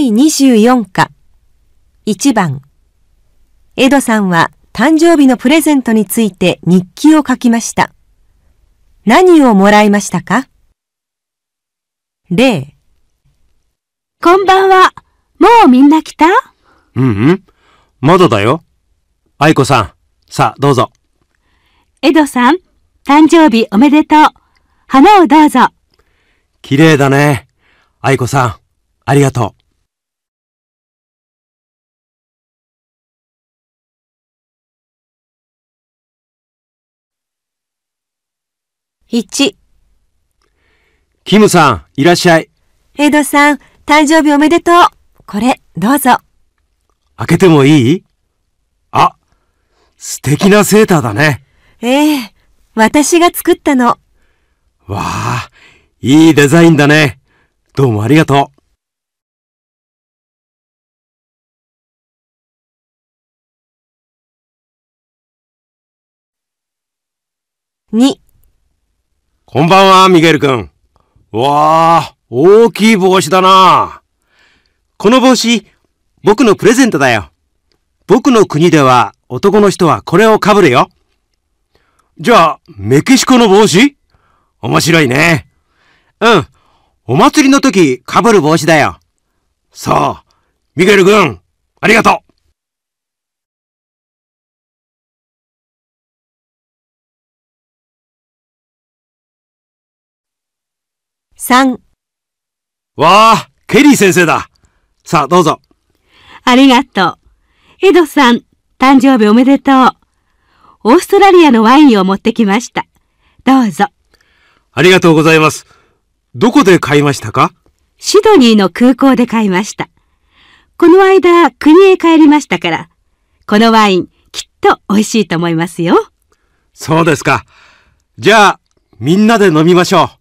第24課1番エドさんは誕生日のプレゼントについて日記を書きました。何をもらいましたか例こんばんは。もうみんな来たうんうん。まだだよ。愛子さん、さあどうぞ。エドさん、誕生日おめでとう。花をどうぞ。綺麗だね。愛子さん、ありがとう。1。キムさん、いらっしゃい。エドさん、誕生日おめでとう。これ、どうぞ。開けてもいいあ、素敵なセーターだね。ええー、私が作ったの。わあ、いいデザインだね。どうもありがとう。2こんばんは、ミゲル君。わあ、大きい帽子だな。この帽子、僕のプレゼントだよ。僕の国では男の人はこれをかぶるよ。じゃあ、メキシコの帽子面白いね。うん。お祭りの時、かぶる帽子だよ。そう。ミゲル君、ありがとう。3。わあ、ケリー先生だ。さあ、どうぞ。ありがとう。エドさん、誕生日おめでとう。オーストラリアのワインを持ってきました。どうぞ。ありがとうございます。どこで買いましたかシドニーの空港で買いました。この間、国へ帰りましたから、このワイン、きっと美味しいと思いますよ。そうですか。じゃあ、みんなで飲みましょう。